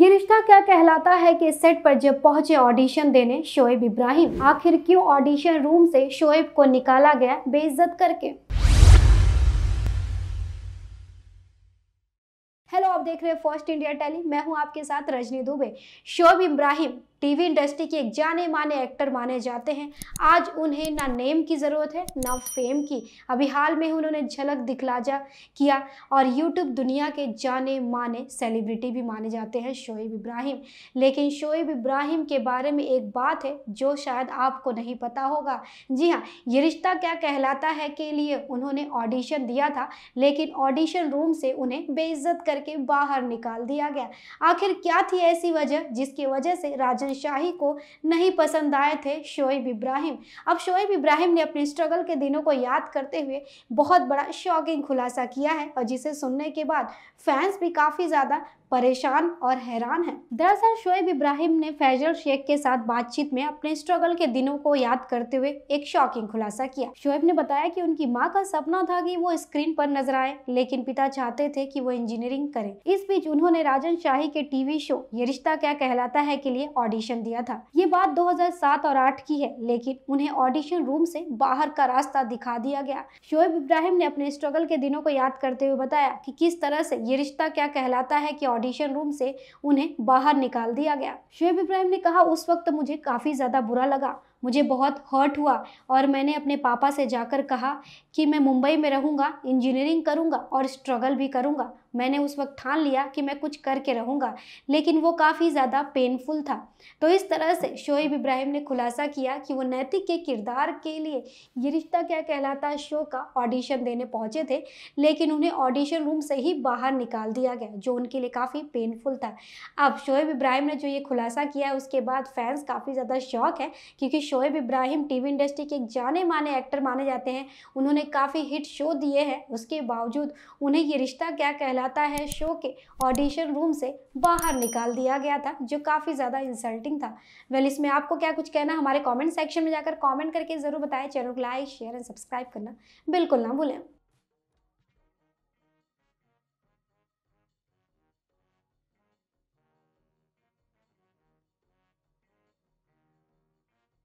ये रिश्ता क्या कहलाता है कि सेट पर जब पहुंचे ऑडिशन देने शोएब इब्राहिम आखिर क्यों ऑडिशन रूम से शोएब को निकाला गया बेइज्जत करके देख रहे हैं फर्स्ट इंडिया टैली मैं हूं आपके साथ रजनी दुबे शोब इब्राहिम टीवी इंडस्ट्री के एक जाने माने एक्टर माने जाते हैं आज उन्हें ना नेम की ज़रूरत है ना फेम की अभी हाल में ही उन्होंने झलक दिखला जा किया और यूट्यूब दुनिया के जाने माने सेलिब्रिटी भी माने जाते हैं शोएब इब्राहिम लेकिन शोएब इब्राहिम के बारे में एक बात है जो शायद आपको नहीं पता होगा जी हाँ ये रिश्ता क्या कहलाता है के लिए उन्होंने ऑडिशन दिया था लेकिन ऑडिशन रूम से उन्हें बेइज्जत करके बाहर निकाल दिया गया आखिर क्या थी ऐसी वजह जिसकी वजह से राजन शाही को नहीं पसंद आए थे शोएब इब्राहिम अब शोएब इब्राहिम ने अपने स्ट्रगल के दिनों को याद करते हुए बहुत बड़ा शॉकिंग खुलासा किया है और जिसे सुनने के बाद फैंस भी काफ़ी ज़्यादा परेशान और हैरान है दरअसल शोएब इब्राहिम ने फैजल शेख के साथ बातचीत में अपने स्ट्रगल के दिनों को याद करते हुए एक शॉकिंग खुलासा किया शोएब ने बताया कि उनकी माँ का सपना था कि वो स्क्रीन पर नजर आए लेकिन पिता चाहते थे कि वो इंजीनियरिंग करे इस बीच उन्होंने राजन शाही के टीवी शो ये रिश्ता क्या कहलाता है के लिए ऑडिशन दिया था ये बात सात और आठ की है लेकिन उन्हें ऑडिशन रूम से बाहर का रास्ता दिखा दिया गया शोएब इब्राहिम ने अपने स्ट्रगल के दिनों को याद करते हुए बताया कि किस तरह से ये रिश्ता क्या कहलाता है कि ऑडिशन रूम से उन्हें बाहर निकाल दिया गया शुएब इब्राहिम ने कहा उस वक्त मुझे काफ़ी ज़्यादा बुरा लगा मुझे बहुत हर्ट हुआ और मैंने अपने पापा से जाकर कहा कि मैं मुंबई में रहूँगा इंजीनियरिंग करूँगा और स्ट्रगल भी करूँगा मैंने उस वक्त ठान लिया कि मैं कुछ करके रहूँगा लेकिन वो काफ़ी ज़्यादा पेनफुल था तो इस तरह से शोएब इब्राहिम ने खुलासा किया कि वो नैतिक के किरदार के लिए ये रिश्ता क्या कहलाता है शो का ऑडिशन देने पहुँचे थे लेकिन उन्हें ऑडिशन रूम से ही बाहर निकाल दिया गया जो उनके लिए काफ़ी पेनफुल था अब शोएब इब्राहिम ने जो ये खुलासा किया है उसके बाद फैंस काफ़ी ज़्यादा शौक है क्योंकि शोएब इब्राहिम टीवी इंडस्ट्री के एक जाने माने एक्टर माने जाते हैं उन्होंने काफ़ी हिट शो दिए हैं उसके बावजूद उन्हें ये रिश्ता क्या कहलाता है शो के ऑडिशन रूम से बाहर निकाल दिया गया था जो काफ़ी ज़्यादा इंसल्टिंग था वेल इसमें आपको क्या कुछ कहना हमारे कॉमेंट सेक्शन में जाकर कॉमेंट करके ज़रूर बताएं चैनल को लाइक शेयर एंड सब्सक्राइब करना बिल्कुल ना भूलें